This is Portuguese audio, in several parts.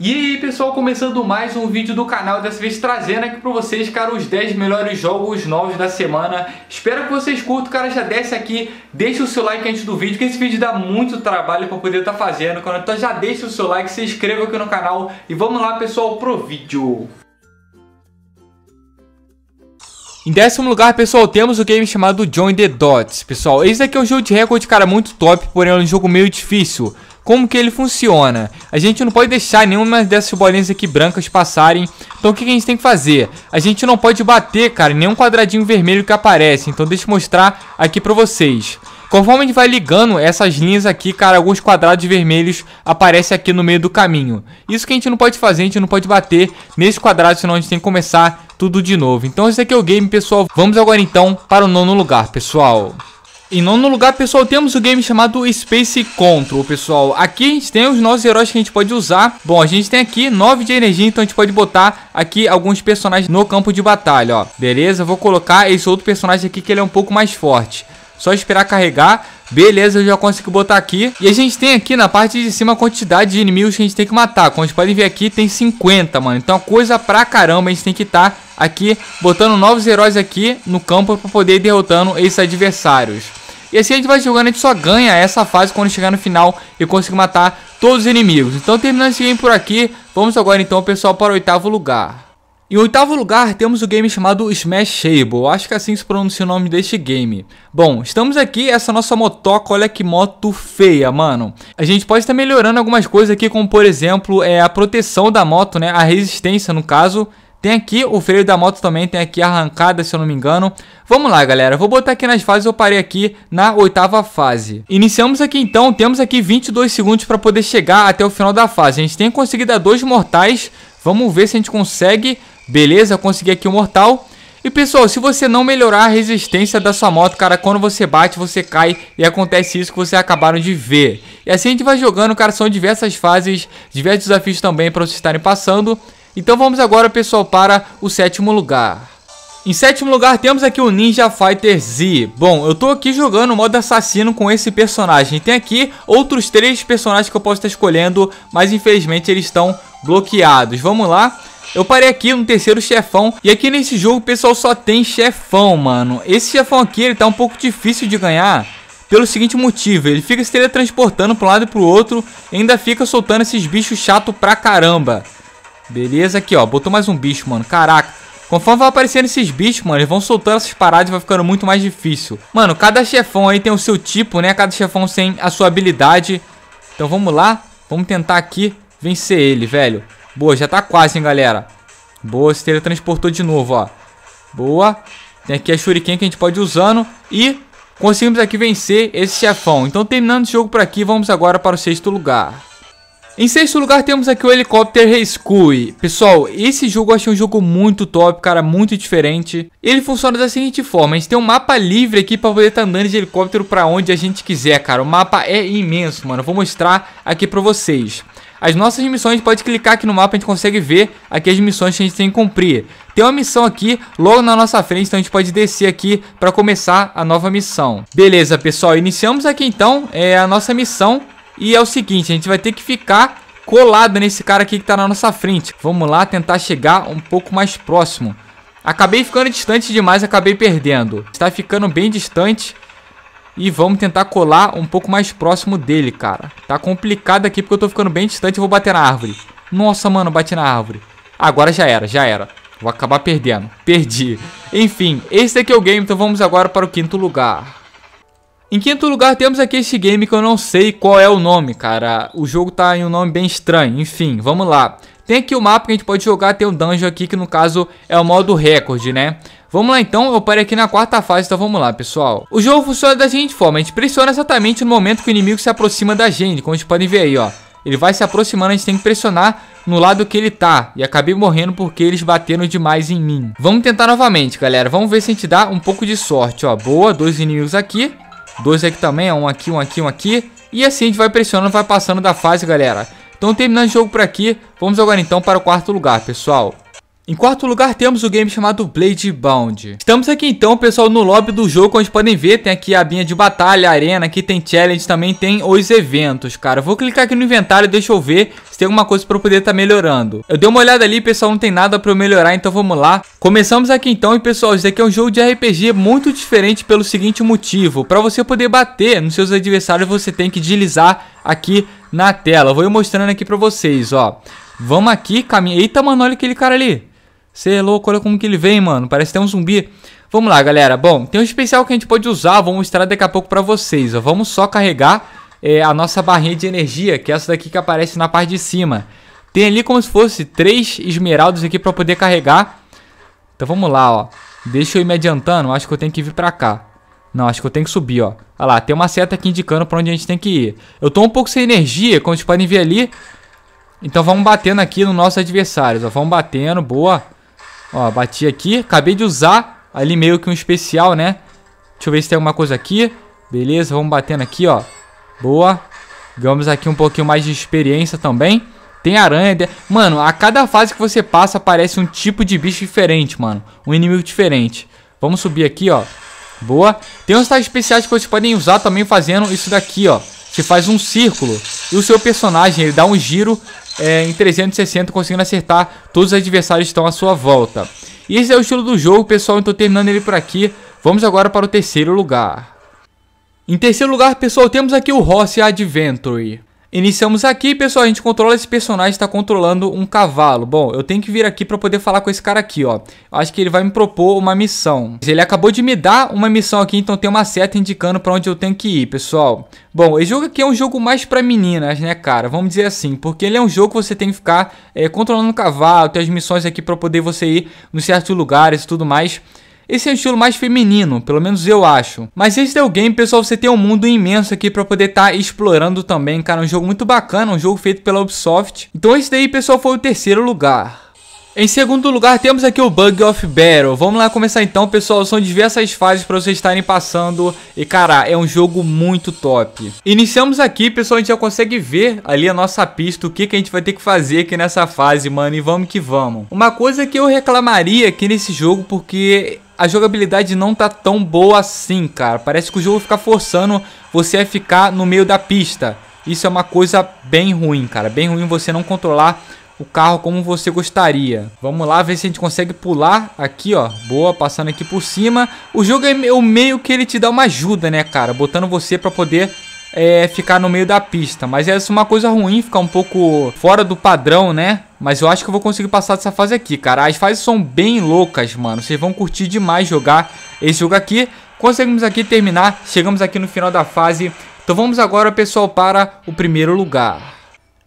E aí pessoal, começando mais um vídeo do canal, dessa vez trazendo aqui pra vocês, cara, os 10 melhores jogos novos da semana. Espero que vocês curtam, cara, já desce aqui, deixa o seu like antes do vídeo, que esse vídeo dá muito trabalho pra poder estar tá fazendo, então já deixa o seu like, se inscreva aqui no canal e vamos lá pessoal pro vídeo. Em décimo lugar, pessoal, temos o game chamado Join the Dots. Pessoal, esse daqui é um jogo de recorde, cara, muito top, porém é um jogo meio difícil como que ele funciona. A gente não pode deixar nenhuma dessas bolinhas aqui brancas passarem. Então o que, que a gente tem que fazer? A gente não pode bater, cara, nenhum quadradinho vermelho que aparece. Então deixa eu mostrar aqui pra vocês. Conforme a gente vai ligando essas linhas aqui, cara, alguns quadrados vermelhos aparecem aqui no meio do caminho. Isso que a gente não pode fazer, a gente não pode bater nesse quadrado, senão a gente tem que começar tudo de novo. Então esse aqui é o game, pessoal. Vamos agora então para o nono lugar, pessoal. Em nono lugar, pessoal, temos o game chamado Space Control, pessoal. Aqui a gente tem os nossos heróis que a gente pode usar. Bom, a gente tem aqui 9 de energia, então a gente pode botar aqui alguns personagens no campo de batalha, ó. Beleza, vou colocar esse outro personagem aqui que ele é um pouco mais forte. Só esperar carregar. Beleza, eu já consigo botar aqui. E a gente tem aqui na parte de cima a quantidade de inimigos que a gente tem que matar. Como vocês podem ver aqui, tem 50, mano. Então, coisa pra caramba, a gente tem que estar tá aqui botando novos heróis aqui no campo pra poder ir derrotando esses adversários. E assim a gente vai jogando, a gente só ganha essa fase quando chegar no final e conseguir matar todos os inimigos. Então terminando esse game por aqui, vamos agora então pessoal para o oitavo lugar. Em oitavo lugar, temos o game chamado Smash acho que é assim se pronuncia o nome deste game. Bom, estamos aqui, essa nossa motoca, olha que moto feia, mano. A gente pode estar melhorando algumas coisas aqui, como por exemplo, é, a proteção da moto, né, a resistência no caso, tem aqui o freio da moto também, tem aqui a arrancada, se eu não me engano. Vamos lá, galera. Vou botar aqui nas fases, eu parei aqui na oitava fase. Iniciamos aqui então, temos aqui 22 segundos para poder chegar até o final da fase. A gente tem conseguido a dois mortais. Vamos ver se a gente consegue. Beleza, consegui aqui o mortal. E pessoal, se você não melhorar a resistência da sua moto, cara, quando você bate, você cai e acontece isso que vocês acabaram de ver. E assim a gente vai jogando, cara, são diversas fases, diversos desafios também para vocês estarem passando. Então vamos agora, pessoal, para o sétimo lugar. Em sétimo lugar temos aqui o Ninja Fighter Z. Bom, eu tô aqui jogando o modo assassino com esse personagem. Tem aqui outros três personagens que eu posso estar escolhendo, mas infelizmente eles estão bloqueados. Vamos lá. Eu parei aqui no terceiro chefão e aqui nesse jogo pessoal só tem chefão, mano. Esse chefão aqui ele tá um pouco difícil de ganhar pelo seguinte motivo, ele fica se teletransportando pra um lado e pro outro e ainda fica soltando esses bichos chato pra caramba. Beleza, aqui, ó. Botou mais um bicho, mano. Caraca. Conforme vai aparecendo esses bichos, mano, eles vão soltando essas paradas e vai ficando muito mais difícil. Mano, cada chefão aí tem o seu tipo, né? Cada chefão tem a sua habilidade. Então vamos lá. Vamos tentar aqui vencer ele, velho. Boa, já tá quase, hein, galera. Boa, se teletransportou de novo, ó. Boa. Tem aqui a Shuriken que a gente pode ir usando. E conseguimos aqui vencer esse chefão. Então, terminando o jogo por aqui, vamos agora para o sexto lugar. Em sexto lugar temos aqui o Helicopter Rescue. Pessoal, esse jogo eu achei um jogo muito top, cara, muito diferente. Ele funciona da seguinte forma, a gente tem um mapa livre aqui pra poder estar tá andando de helicóptero pra onde a gente quiser, cara. O mapa é imenso, mano, vou mostrar aqui pra vocês. As nossas missões, pode clicar aqui no mapa, a gente consegue ver aqui as missões que a gente tem que cumprir. Tem uma missão aqui logo na nossa frente, então a gente pode descer aqui para começar a nova missão. Beleza, pessoal, iniciamos aqui então é, a nossa missão e é o seguinte, a gente vai ter que ficar colado nesse cara aqui que tá na nossa frente. Vamos lá tentar chegar um pouco mais próximo. Acabei ficando distante demais, acabei perdendo. Está ficando bem distante. E vamos tentar colar um pouco mais próximo dele, cara. Tá complicado aqui porque eu tô ficando bem distante e vou bater na árvore. Nossa, mano, bati na árvore. Agora já era, já era. Vou acabar perdendo. Perdi. Enfim, esse aqui é o game, então vamos agora para o quinto lugar. Em quinto lugar, temos aqui este game que eu não sei qual é o nome, cara. O jogo tá em um nome bem estranho. Enfim, vamos lá. Tem aqui o mapa que a gente pode jogar, tem um dungeon aqui que no caso é o modo recorde, né? Vamos lá então, eu parei aqui na quarta fase, então vamos lá pessoal. O jogo funciona da seguinte forma, a gente pressiona exatamente no momento que o inimigo se aproxima da gente, como vocês podem ver aí ó. Ele vai se aproximando, a gente tem que pressionar no lado que ele tá. E acabei morrendo porque eles bateram demais em mim. Vamos tentar novamente galera, vamos ver se a gente dá um pouco de sorte ó. Boa, dois inimigos aqui. Dois aqui também, ó. Um aqui, um aqui, um aqui. E assim a gente vai pressionando, vai passando da fase, galera. Então terminando o jogo por aqui, vamos agora então para o quarto lugar, pessoal. Em quarto lugar temos o game chamado Blade Bound. Estamos aqui então pessoal no lobby do jogo, onde podem ver tem aqui a abinha de batalha, arena, aqui tem challenge, também tem os eventos, cara. vou clicar aqui no inventário deixa eu ver se tem alguma coisa pra eu poder estar tá melhorando. Eu dei uma olhada ali pessoal, não tem nada pra eu melhorar, então vamos lá. Começamos aqui então e pessoal, isso daqui é um jogo de RPG muito diferente pelo seguinte motivo. Pra você poder bater nos seus adversários você tem que deslizar aqui na tela. Eu vou ir mostrando aqui pra vocês, ó. Vamos aqui, caminha. Eita, mano, olha aquele cara ali. Você é louco, olha como que ele vem, mano. Parece até um zumbi. Vamos lá, galera. Bom, tem um especial que a gente pode usar. Vou mostrar daqui a pouco pra vocês. Ó. Vamos só carregar é, a nossa barrinha de energia, que é essa daqui que aparece na parte de cima. Tem ali como se fosse três esmeraldas aqui pra poder carregar. Então vamos lá, ó. Deixa eu ir me adiantando. Acho que eu tenho que vir pra cá. Não, acho que eu tenho que subir, ó. Olha lá, tem uma seta aqui indicando pra onde a gente tem que ir. Eu tô um pouco sem energia, como vocês podem ver ali. Então vamos batendo aqui no nosso adversário. Ó. Vamos batendo, boa. Boa. Ó, bati aqui. Acabei de usar ali meio que um especial, né? Deixa eu ver se tem alguma coisa aqui. Beleza, vamos batendo aqui, ó. Boa. Ganhamos aqui um pouquinho mais de experiência também. Tem aranha. De... Mano, a cada fase que você passa aparece um tipo de bicho diferente, mano. Um inimigo diferente. Vamos subir aqui, ó. Boa. Tem uns tais especiais que vocês podem usar também fazendo isso daqui, ó. Você faz um círculo e o seu personagem ele dá um giro é, em 360, conseguindo acertar todos os adversários que estão à sua volta. E esse é o estilo do jogo, pessoal, então terminando ele por aqui, vamos agora para o terceiro lugar. Em terceiro lugar, pessoal, temos aqui o Rossi Adventure. Iniciamos aqui, pessoal, a gente controla esse personagem, está controlando um cavalo. Bom, eu tenho que vir aqui para poder falar com esse cara aqui, ó. Acho que ele vai me propor uma missão. Ele acabou de me dar uma missão aqui, então tem uma seta indicando para onde eu tenho que ir, pessoal. Bom, esse jogo aqui é um jogo mais para meninas, né, cara? Vamos dizer assim, porque ele é um jogo que você tem que ficar é, controlando um cavalo, tem as missões aqui para poder você ir nos certos lugares e tudo mais. Esse é um estilo mais feminino, pelo menos eu acho. Mas esse é o game, pessoal, você tem um mundo imenso aqui para poder estar tá explorando também, cara. Um jogo muito bacana, um jogo feito pela Ubisoft. Então esse daí, pessoal, foi o terceiro lugar. Em segundo lugar, temos aqui o Bug of Battle. Vamos lá começar então, pessoal. São diversas fases para vocês estarem passando. E, cara, é um jogo muito top. Iniciamos aqui, pessoal. A gente já consegue ver ali a nossa pista, o que, que a gente vai ter que fazer aqui nessa fase, mano. E vamos que vamos. Uma coisa que eu reclamaria aqui nesse jogo, porque a jogabilidade não tá tão boa assim, cara. Parece que o jogo fica forçando você a ficar no meio da pista. Isso é uma coisa bem ruim, cara. Bem ruim você não controlar o carro como você gostaria. Vamos lá ver se a gente consegue pular aqui, ó. Boa, passando aqui por cima. O jogo é o meio que ele te dá uma ajuda, né, cara? Botando você pra poder é, ficar no meio da pista. Mas é uma coisa ruim, ficar um pouco fora do padrão, né? Mas eu acho que eu vou conseguir passar dessa fase aqui, cara. As fases são bem loucas, mano. Vocês vão curtir demais jogar esse jogo aqui. Conseguimos aqui terminar. Chegamos aqui no final da fase. Então vamos agora, pessoal, para o primeiro lugar.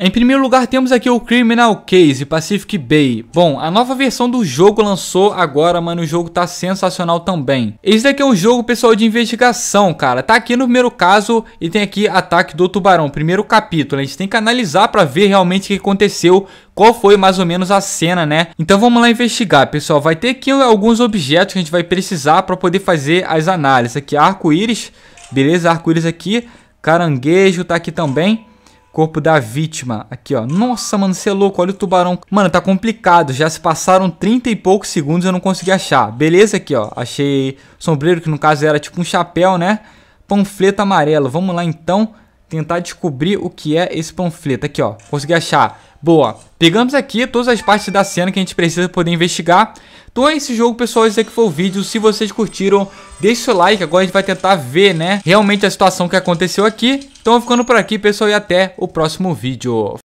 Em primeiro lugar, temos aqui o Criminal Case Pacific Bay. Bom, a nova versão do jogo lançou agora, mano, o jogo tá sensacional também. Esse daqui é um jogo, pessoal, de investigação, cara. Tá aqui no primeiro caso e tem aqui Ataque do Tubarão, primeiro capítulo. A gente tem que analisar pra ver realmente o que aconteceu, qual foi mais ou menos a cena, né? Então vamos lá investigar, pessoal. Vai ter aqui alguns objetos que a gente vai precisar pra poder fazer as análises. Aqui, arco-íris, beleza, arco-íris aqui, caranguejo tá aqui também. Corpo da vítima. Aqui, ó. Nossa, mano, você é louco. Olha o tubarão. Mano, tá complicado. Já se passaram 30 e poucos segundos e eu não consegui achar. Beleza aqui, ó. Achei sombreiro, que no caso era tipo um chapéu, né? Panfleto amarelo. Vamos lá, então, tentar descobrir o que é esse panfleto. Aqui, ó. Consegui achar. Boa. Pegamos aqui todas as partes da cena que a gente precisa poder investigar. Então é esse jogo, pessoal. Esse aqui foi o vídeo. Se vocês curtiram, deixe seu like. Agora a gente vai tentar ver, né? Realmente a situação que aconteceu aqui. Então ficando por aqui, pessoal. E até o próximo vídeo.